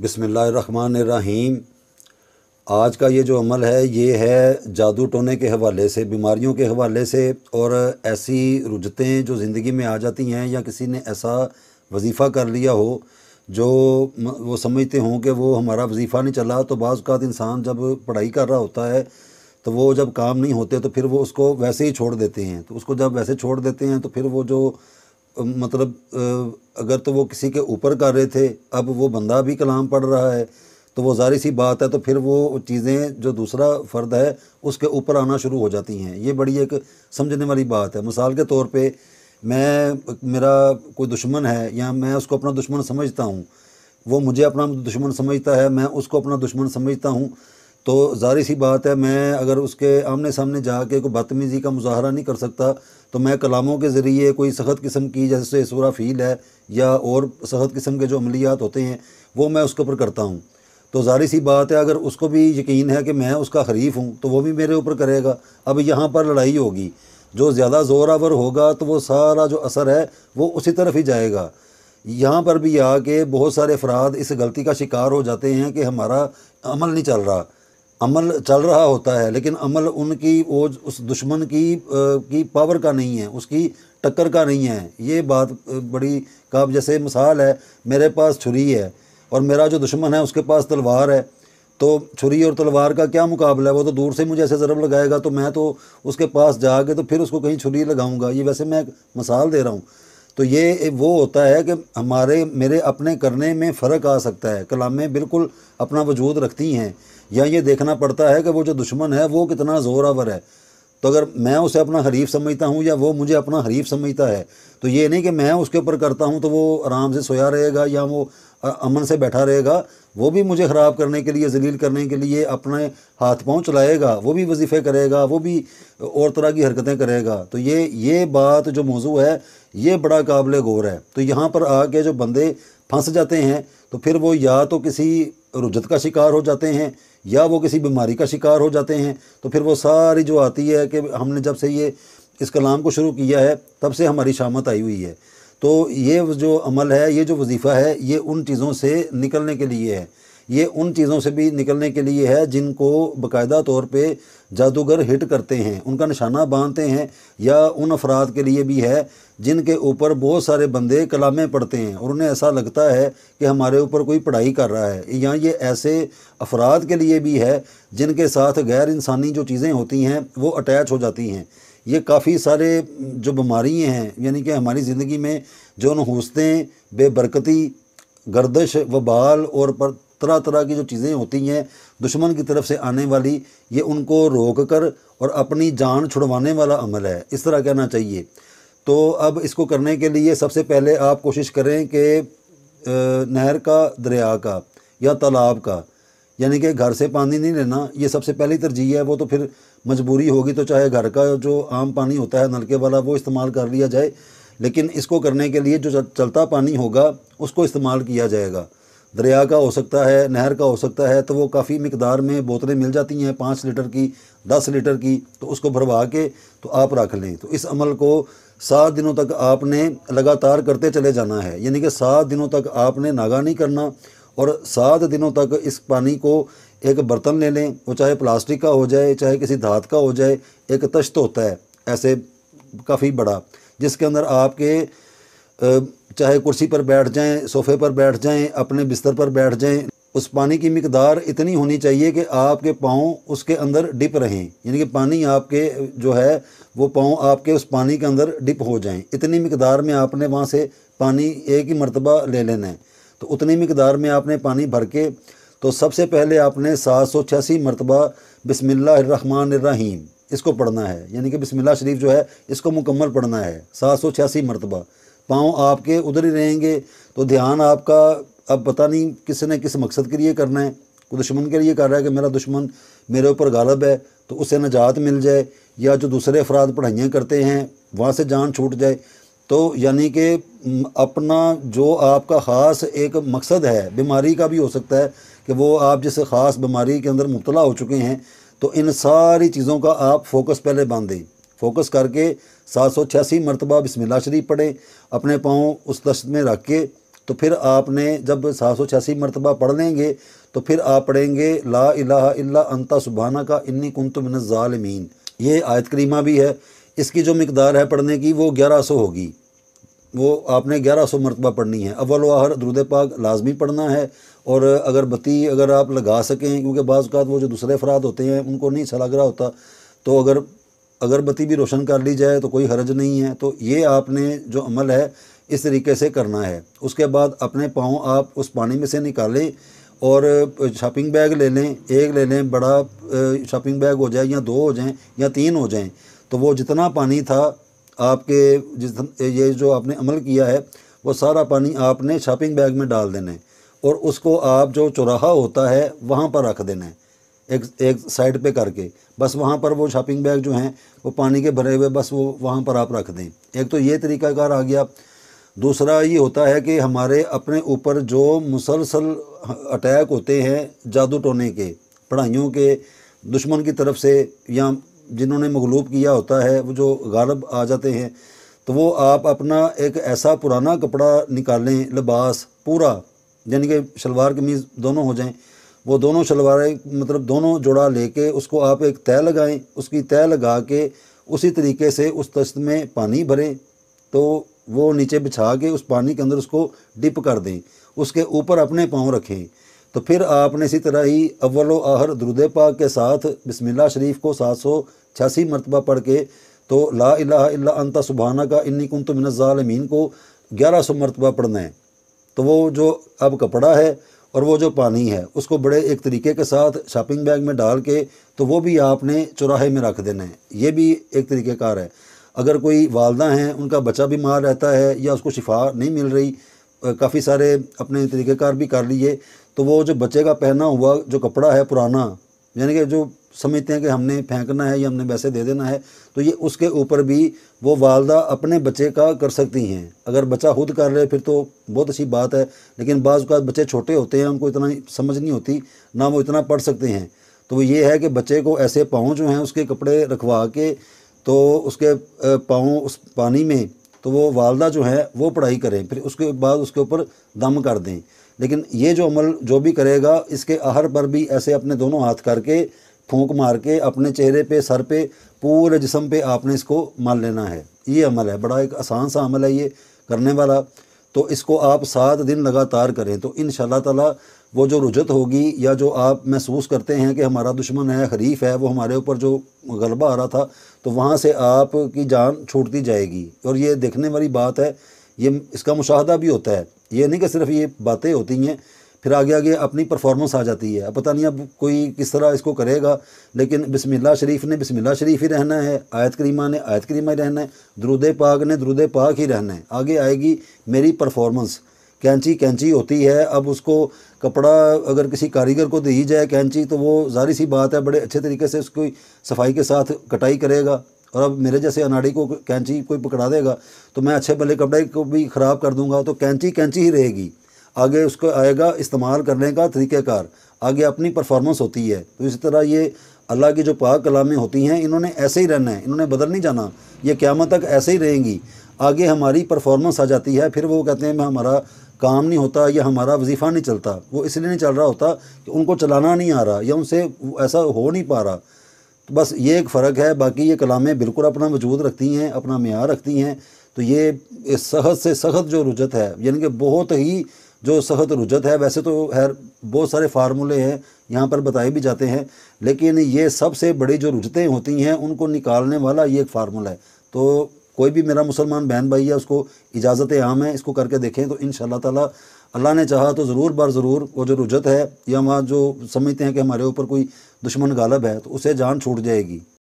बिसमीम आज का ये जो अमल है ये है जादू टोने के हवाले से बीमारियों के हवाले से और ऐसी रुजतें जो ज़िंदगी में आ जाती हैं या किसी ने ऐसा वजीफ़ा कर लिया हो जो वो समझते हों कि वो हमारा वजीफ़ा नहीं चला तो बाज़ात इंसान जब पढ़ाई कर रहा होता है तो वो जब काम नहीं होते तो फिर वो उसको वैसे ही छोड़ देते हैं तो उसको जब वैसे छोड़ देते हैं तो फिर वो जो मतलब अगर तो वो किसी के ऊपर कर रहे थे अब वो बंदा भी कलाम पढ़ रहा है तो वो ज़ाहिर सी बात है तो फिर वो चीज़ें जो दूसरा फ़र्द है उसके ऊपर आना शुरू हो जाती हैं ये बड़ी एक समझने वाली बात है मिसाल के तौर पे मैं मेरा कोई दुश्मन है या मैं उसको अपना दुश्मन समझता हूँ वो मुझे अपना दुश्मन समझता है मैं उसको अपना दुश्मन समझता हूँ तो जाहिर सी बात है मैं अगर उसके आमने सामने जाके कोई बदतमीज़ी का मुजाहरा नहीं कर सकता तो मैं कलामों के ज़रिए कोई सख्त किस्म की जैसे सूरा फील है या और सख्त किस्म के जो अमलियात होते हैं वो मैं उसके ऊपर करता हूँ तो ज़ाहिर सी बात है अगर उसको भी यकीन है कि मैं उसका हरीफ हूँ तो वो भी मेरे ऊपर करेगा अब यहाँ पर लड़ाई होगी जो ज़्यादा ज़ोर आवर होगा तो वो सारा जो असर है वो उसी तरफ ही जाएगा यहाँ पर भी आके बहुत सारे अफराद इस गलती का शिकार हो जाते हैं कि हमारा अमल नहीं चल रहा अमल चल रहा होता है लेकिन अमल उनकी वो उस दुश्मन की आ, की पावर का नहीं है उसकी टक्कर का नहीं है ये बात बड़ी काब जैसे मिसाल है मेरे पास छुरी है और मेरा जो दुश्मन है उसके पास तलवार है तो छुरी और तलवार का क्या मुकाबला है वो तो दूर से मुझे ऐसे ज़रब लगाएगा तो मैं तो उसके पास जाके तो फिर उसको कहीं छुरी लगाऊंगा ये वैसे मैं मिसाल दे रहा हूँ तो ये वो होता है कि हमारे मेरे अपने करने में फ़र्क आ सकता है कलामें बिल्कुल अपना वजूद रखती हैं या ये देखना पड़ता है कि वो जो दुश्मन है वो कितना ज़ोरावर है तो अगर मैं उसे अपना हरीफ समझता हूँ या वो मुझे अपना हरीफ समझता है तो ये नहीं कि मैं उसके ऊपर करता हूँ तो वो आराम से सोया रहेगा या वो अमन से बैठा रहेगा वो भी मुझे ख़राब करने के लिए जलील करने के लिए अपने हाथ पाँव चलाएगा वो भी वजीफ़े करेगा वो भी और तरह की हरकतें करेगा तो ये ये बात जो मौजू है ये बड़ा काबिल गौर है तो यहाँ पर आके जो बंदे फंस जाते हैं तो फिर वो या तो किसी रुझत का शिकार हो जाते हैं या वो किसी बीमारी का शिकार हो जाते हैं तो फिर वो सारी जो आती है कि हमने जब से ये इस कलाम को शुरू किया है तब से हमारी शामत आई हुई है तो ये जो अमल है ये जो वजीफ़ा है ये उन चीज़ों से निकलने के लिए है ये उन चीज़ों से भी निकलने के लिए है जिनको बाकायदा तौर पे जादूगर हिट करते हैं उनका निशाना बांधते हैं या उन अफराद के लिए भी है जिनके ऊपर बहुत सारे बंदे कलामें पढ़ते हैं और उन्हें ऐसा लगता है कि हमारे ऊपर कोई पढ़ाई कर रहा है या ये ऐसे अफराद के लिए भी है जिनके साथ गैर इंसानी जो चीज़ें होती हैं वो अटैच हो जाती हैं ये काफ़ी सारे जो बीमारियाँ हैं यानी कि हमारी ज़िंदगी में जो नहूसतें बेबरकती गर्दश वबाल और पर तरह तरह की जो चीज़ें होती हैं दुश्मन की तरफ से आने वाली ये उनको रोक कर और अपनी जान छुड़वाने वाला अमल है इस तरह कहना चाहिए तो अब इसको करने के लिए सबसे पहले आप कोशिश करें कि नहर का दरिया का या तालाब का यानी कि घर से पानी नहीं लेना ये सबसे पहली तरजीह है वो तो फिर मजबूरी होगी तो चाहे घर का जो आम पानी होता है नलके वाला वो इस्तेमाल कर लिया जाए लेकिन इसको करने के लिए जो चलता पानी होगा उसको इस्तेमाल किया जाएगा दरिया का हो सकता है नहर का हो सकता है तो वो काफ़ी मकदार में बोतलें मिल जाती हैं पाँच लीटर की दस लीटर की तो उसको भरवा के तो आप रख लें तो इस अमल को सात दिनों तक आपने लगातार करते चले जाना है यानी कि सात दिनों तक आपने नागा नहीं करना और सात दिनों तक इस पानी को एक बर्तन ले लें वो चाहे प्लास्टिक का हो जाए चाहे किसी धात का हो जाए एक तश्त होता है ऐसे काफ़ी बड़ा जिसके अंदर आपके चाहे कुर्सी पर बैठ जाएं सोफ़े पर बैठ जाएं अपने बिस्तर पर बैठ जाएं उस पानी की मकदार इतनी होनी चाहिए कि आपके पाँव उसके अंदर डिप रहें यानी कि पानी आपके जो है वो पाँव आपके उस पानी के अंदर डिप हो जाएं इतनी मकदार में आपने वहाँ से पानी एक ही मरतबा ले लेना है तो उतनी मकदार में आपने पानी भर के तो सबसे पहले आपने सात सौ छियासी मरतबा बसमिल्लाम इसको पढ़ना है यानी कि बिसमिल्ला शरीफ जो है इसको मुकम्मल पढ़ना है सात सौ छियासी मरतबा पाँव आपके उधर ही रहेंगे तो ध्यान आपका अब पता नहीं किसी ने किस मकसद के लिए करना है कोई दुश्मन के लिए कर रहा है कि मेरा दुश्मन मेरे ऊपर गालब है तो उसे नजात मिल जाए या जो दूसरे अफराद पढ़ाइयाँ करते हैं वहाँ से जान छूट जाए तो यानी कि अपना जो आपका ख़ास एक मकसद है बीमारी का भी हो सकता है कि वो आप जिस ख़ास बीमारी के अंदर मुबतला हो चुके हैं तो इन सारी चीज़ों का आप फोकस पहले बांध दें फोकस करके सात सौ छियासी मरतबा बिसमिल्ला शरीफ पढ़ें अपने पाँव उस दस्त में रख के तो फिर आपने जब सात सौ छियासी मरतबा पढ़ लेंगे तो फिर आप पढ़ेंगे ला इलाहा इल्ला अंता सुबहाना का इन्नी कुंत मिनज़ालमीन ये आयत करीमा भी है इसकी जो मकदार है पढ़ने की वो ग्यारह सौ होगी वो आपने ग्यारह सौ मरतबा पढ़नी है अव्वल आहर दरुद पाक लाजमी पढ़ना है और अगर बत्ती अगर आप लगा सकें क्योंकि बाज़ात वो जो दूसरे अफराद होते हैं उनको नहीं सलाह रहा होता तो अगर अगरबत्ती भी रोशन कर ली जाए तो कोई हर्ज नहीं है तो ये आपने जो अमल है इस तरीके से करना है उसके बाद अपने पाँव आप उस पानी में से निकालें और शॉपिंग बैग ले लें एक ले लें बड़ा शॉपिंग बैग हो जाए या दो हो जाएँ या तीन हो जाएँ तो वो जितना पानी था आपके जिस ये जो आपने अमल किया है वो सारा पानी आपने शॉपिंग बैग में डाल देना है और उसको आप जो चौराहा होता है वहाँ पर रख देना है एक एक साइड पे करके बस वहाँ पर वो शॉपिंग बैग जो हैं वो पानी के भरे हुए बस वो वहाँ पर आप रख दें एक तो ये तरीक़ाकार आ गया दूसरा ये होता है कि हमारे अपने ऊपर जो मुसलसल अटैक होते हैं जादू टोने के पढ़ाइयों के दुश्मन की तरफ से या जिन्होंने मगलूब किया होता है वो जो गालब आ जाते हैं तो वो आप अपना एक ऐसा पुराना कपड़ा निकालें लिबास पूरा यानी कि शलवार कमीज़ दोनों हो जाएं वो दोनों शलवारें मतलब दोनों जोड़ा लेके उसको आप एक तय लगाएं उसकी तय लगा के उसी तरीके से उस तश्त में पानी भरें तो वो नीचे बिछा के उस पानी के अंदर उसको डिप कर दें उसके ऊपर अपने पाँव रखें तो फिर आपने इसी तरह ही अव्वल आहर दरुद पाक के साथ बिस्मिल्लाह शरीफ को सात सौ छियासी मरतबा पढ़ के तो ला इलाहा इल्ला अंता सुबहाना का इन्नी कुन तो मिनज़ालमीन को ग्यारह सौ मरतबा पढ़ना है तो वो जो अब कपड़ा है और वो जो पानी है उसको बड़े एक तरीके के साथ शॉपिंग बैग में डाल के तो वो भी आपने चौराहे में रख देना है ये भी एक तरीक़ेकार है अगर कोई वालदा हैं उनका बच्चा बीमार रहता है या उसको शिफा नहीं मिल रही काफ़ी सारे अपने तरीक़ेकार भी कर लिए तो वो जो बच्चे का पहना हुआ जो कपड़ा है पुराना यानी कि जो समझते हैं कि हमने फेंकना है या हमने वैसे दे देना है तो ये उसके ऊपर भी वो वालदा अपने बच्चे का कर सकती हैं अगर बच्चा खुद कर रहे फिर तो बहुत अच्छी बात है लेकिन बाज़ का बच्चे छोटे होते हैं उनको इतना समझ नहीं होती ना वो इतना पढ़ सकते हैं तो ये है कि बच्चे को ऐसे पाँव जो हैं उसके कपड़े रखवा के तो उसके पाँव उस पानी में तो वो वालदा जो है वो पढ़ाई करें फिर उसके बाद उसके ऊपर दम कर दें लेकिन ये जो अमल जो भी करेगा इसके आहर पर भी ऐसे अपने दोनों हाथ करके फूंक मार के अपने चेहरे पे सर पे पूरे जिसम पे आपने इसको मल लेना है ये अमल है बड़ा एक आसान सा अमल है ये करने वाला तो इसको आप सात दिन लगातार करें तो इन ताला वो जो रुझत होगी या जो आप महसूस करते हैं कि हमारा दुश्मन है हरीफ है वो हमारे ऊपर जो गलबा आ रहा था तो वहाँ से आपकी जान छूटती जाएगी और ये देखने वाली बात है ये इसका मुशाह भी होता है ये नहीं कि सिर्फ ये बातें होती हैं फिर आगे आगे अपनी परफॉर्मेंस आ जाती है अब पता नहीं अब कोई किस तरह इसको करेगा लेकिन बिस्मिल्लाह शरीफ ने बिस्मिल्लाह शरीफ ही रहना है आयत करीमा ने आयत करीमा ही रहना है दरुद पाक ने दरुद पाक ही रहना है आगे आएगी मेरी परफॉर्मेंस कैंची कैंची होती है अब उसको कपड़ा अगर किसी कारीगर को दी जाए कैंची तो वो जारी सी बात है बड़े अच्छे तरीके से उसकी सफाई के साथ कटाई करेगा और अब मेरे जैसे अनाड़ी को कैंची कोई पकड़ा देगा तो मैं अच्छे भले कपड़े को भी ख़राब कर दूंगा तो कैंची कैंची ही रहेगी आगे उसको आएगा इस्तेमाल करने का तरीक़ाकार आगे अपनी परफॉर्मेंस होती है तो इसी तरह ये अल्लाह की जो पाक कलामें होती हैं इन्होंने ऐसे ही रहना है इन्होंने बदल नहीं जाना ये क़्यामत तक ऐसे ही रहेंगी आगे हमारी परफॉर्मेंस आ जाती है फिर वो कहते हैं हमारा काम नहीं होता या हमारा वजीफ़ा नहीं चलता वो इसलिए नहीं चल रहा होता कि उनको चलाना नहीं आ रहा या उनसे ऐसा हो नहीं पा रहा तो बस ये एक फ़र्क है बाकी ये कलामें बिल्कुल अपना वजूद रखती हैं अपना मैार रखती हैं तो ये सख्त से सख्त जो रुजत है यानी कि बहुत ही जो सख्त रुजत है वैसे तो खैर बहुत सारे फार्मूले हैं यहाँ पर बताए भी जाते हैं लेकिन ये सबसे बड़ी जो रुजतें होती हैं उनको निकालने वाला ये एक फार्मूला है तो कोई भी मेरा मुसलमान बहन भाई है उसको इजाज़त आम है इसको करके देखें तो इन ताला अल्लाह ने चाहा तो ज़रूर बार ज़रूर वो जो रुजत है या वहाँ जो समझते हैं कि हमारे ऊपर कोई दुश्मन गालब है तो उसे जान छूट जाएगी